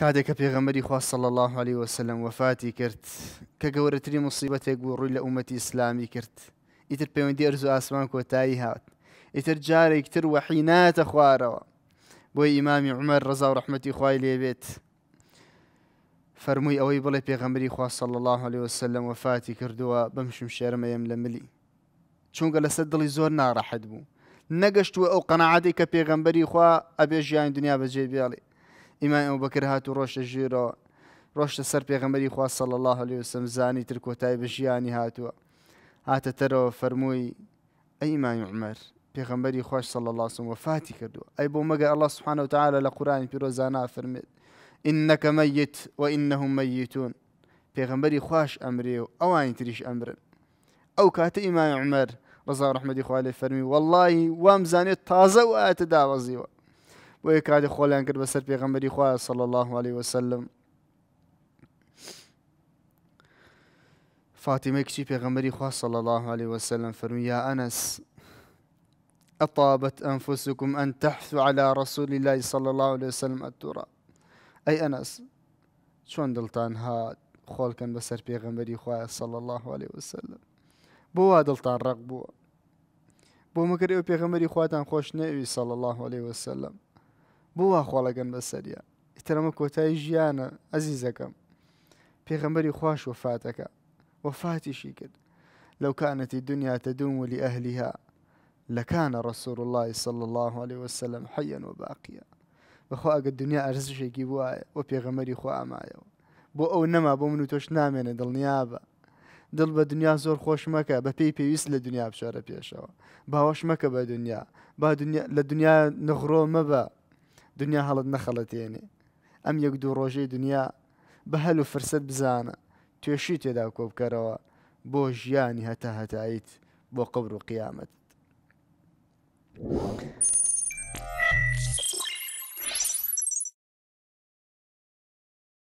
كاتك في غمري خواص صلى الله عليه وسلم وفاتي كرت كجورتني مصيبتي قول رول لأمتي إسلامي كرت إتر بيون دي أرزو آسمان كو هات إتر جاري كتر وحينات أخوارا بو إمامي عمر رضا ورحمتي خواي لي بيت فرموي أوي بلي في غمري خواص صلى الله عليه وسلم وفاتي كردوا بمشم شرم يم لملي چون قال سدلي زور نار حدبو نقشت وأو قناعتي كبيغمبري خوا أبي جاين دنيا بجيبي عليه إمام أبو بكر هات و الجيرة روش السر سەر پێغەمەری خوا سەڵ الله لێ وسم زانی تر کۆتای بە ژیانی هاتووە هاتە تەرەوە فەرمووی ئەیمانی عمەر پێغمبەری خۆش صلى الله سم وفاتی کردو ئەی بۆ مەگە ئەله سوحانە وتعاالە لە قورانی پیرۆزانا فەرمێت ئینەکە مەیت و ئینەهم مەیتون پێغمبەری خوش ئەمرێ أو ئەوانی تریش أمر أو كات إمام عمر ڕزا ڕحمەدی خوالێ فرمي والله وامزاني زانێت وآت دا ئاتە بۆ یە کاری خۆلیان کرد بەسەر پێغەمبەری خوایە سەڵ الله عليه وسلم فاتیمە کچی پێغەمبەری خوا صلى الله عليه وسلم فەرمی یا أنس أطابت أنفسكم أن تحثوا على رسول الله صلى الله عليه وسلم التراب أي أنس چۆن دڵتان هات خۆڵکەن بەسەر پێغەمبەری خواه صلى الله عليه وسلم بۆ دلتان رقبوا بو بووە بۆ مەگەری ئەو پێغەمەری خواتان خۆش نەوی سەڵ الله عليه وسلم بۆە خۆڵەگەن بەسەریە ئیترەمە کۆتایی ژیانە ئەزیزەکەم پێغەمبەری خوش وفاتەکە وفاتیشی کرد لەو کانەتی دنیا تەدوم و لی ئەهلیها لەکانە ڕسوور اللهی صل الله عليه وسلم حەن و باقیە بەخوا ئەگە دنیا ئەرزشێکی وایە وە پێغەمەری خۆ ئامایەوە بۆ ئەو نەما بۆ من و تۆش نامێنێ دڵنیابە دڵ بە دنیا زۆر خۆش مەکە بە پێی پێویست لە دنیا بشارە پێشەوە باوەش مەکە بە دنیا با لە دنیا نغڕۆ مەبە دنیا هەڵت نەخەڵەتێنێ ئەم یەک دوو ڕۆژەی دنیا بە هەل و فرسەت بزانە توێشی تێدا کۆبکەرەوە بۆ ژیانی هەتا هەتاییت بۆ قبر و قیامەت.